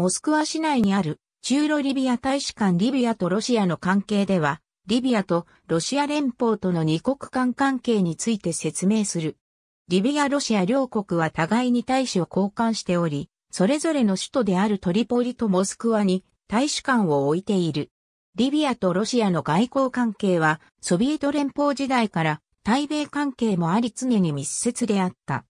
モスクワ市内にある中ロリビア大使館リビアとロシアの関係では、リビアとロシア連邦との二国間関係について説明する。リビア・ロシア両国は互いに大使を交換しており、それぞれの首都であるトリポリとモスクワに大使館を置いている。リビアとロシアの外交関係は、ソビエト連邦時代から対米関係もあり常に密接であった。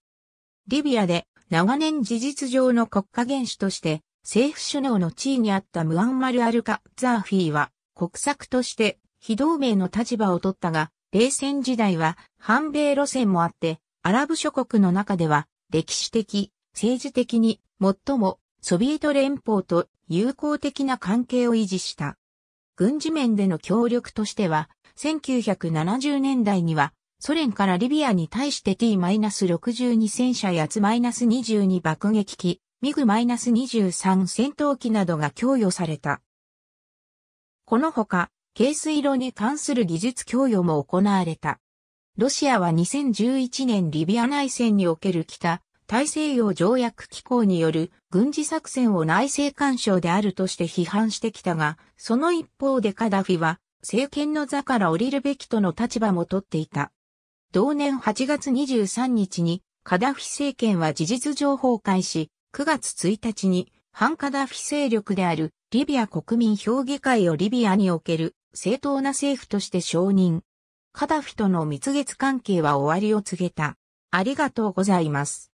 リビアで長年事実上の国家元首として政府首脳の地位にあったムアンマル・アルカ・ザーフィーは国策として非同盟の立場を取ったが、冷戦時代は反米路線もあって、アラブ諸国の中では歴史的、政治的に最もソビエト連邦と友好的な関係を維持した。軍事面での協力としては、1970年代にはソ連からリビアに対して T-62 戦車や -22 爆撃機、ミグ -23 戦闘機などが供与された。このほか、軽水炉に関する技術供与も行われた。ロシアは2011年リビア内戦における北大西洋条約機構による軍事作戦を内政干渉であるとして批判してきたが、その一方でカダフィは政権の座から降りるべきとの立場も取っていた。同年8月23日にカダフィ政権は事実上崩壊し、9月1日に、反カダフィ勢力であるリビア国民評議会をリビアにおける正当な政府として承認。カダフィとの蜜月関係は終わりを告げた。ありがとうございます。